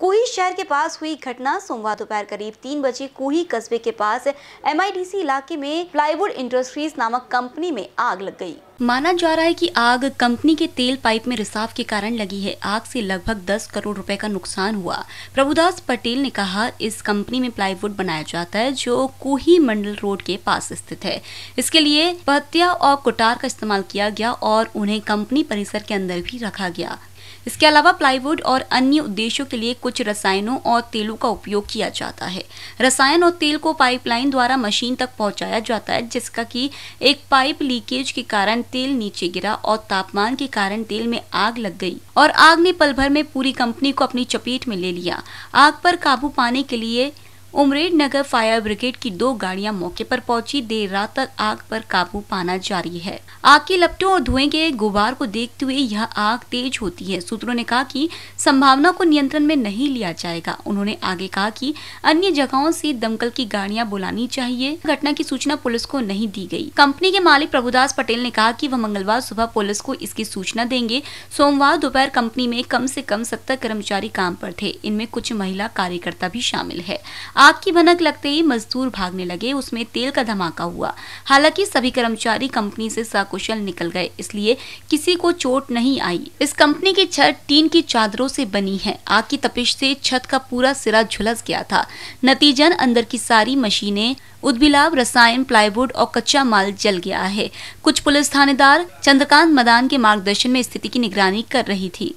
कोही शहर के पास हुई घटना सोमवार दोपहर करीब तीन बजे कोही कस्बे के पास एम इलाके में प्लाईवुड इंडस्ट्रीज नामक कंपनी में आग लग गयी माना जा रहा है कि आग कंपनी के तेल पाइप में रिसाव के कारण लगी है आग से लगभग 10 करोड़ रुपए का नुकसान हुआ प्रभुदास पटेल ने कहा इस कंपनी में प्लाईवुड बनाया जाता है जो कोही मंडल रोड के पास स्थित है इसके लिए पत्तिया और कुटार का इस्तेमाल किया गया और उन्हें कंपनी परिसर के अंदर भी रखा गया इसके अलावा प्लाईवुड और अन्य उद्देश्यों के लिए कुछ रसायनों और तेलों का उपयोग किया जाता है रसायन और तेल को पाइपलाइन द्वारा मशीन तक पहुंचाया जाता है जिसका कि एक पाइप लीकेज के कारण तेल नीचे गिरा और तापमान के कारण तेल में आग लग गई और आग ने पल भर में पूरी कंपनी को अपनी चपेट में ले लिया आग पर काबू पाने के लिए उमरेड नगर फायर ब्रिगेड की दो गाड़ियां मौके पर पहुंची देर रात तक आग पर काबू पाना जारी है आग के लपटों और धुएं के गुबार को देखते हुए यह आग तेज होती है सूत्रों ने कहा कि संभावना को नियंत्रण में नहीं लिया जाएगा उन्होंने आगे कहा कि अन्य जगहों से दमकल की गाड़ियां बुलानी चाहिए घटना की सूचना पुलिस को नहीं दी गयी कंपनी के मालिक प्रभुदास पटेल ने कहा की वह मंगलवार सुबह पुलिस को इसकी सूचना देंगे सोमवार दोपहर कंपनी में कम ऐसी कम सत्तर कर्मचारी काम पर थे इनमें कुछ महिला कार्यकर्ता भी शामिल है आग की भनक लगते ही मजदूर भागने लगे उसमें तेल का धमाका हुआ हालांकि सभी कर्मचारी कंपनी से सकुशल निकल गए इसलिए किसी को चोट नहीं आई इस कंपनी की छत टीन की चादरों से बनी है आग की तपिश से छत का पूरा सिरा झुलस गया था नतीजन अंदर की सारी मशीनें उद्भिलाव रसायन प्लाईवुड और कच्चा माल जल गया है कुछ पुलिस थानेदार चंद्रकांत मदान के मार्गदर्शन में स्थिति की निगरानी कर रही थी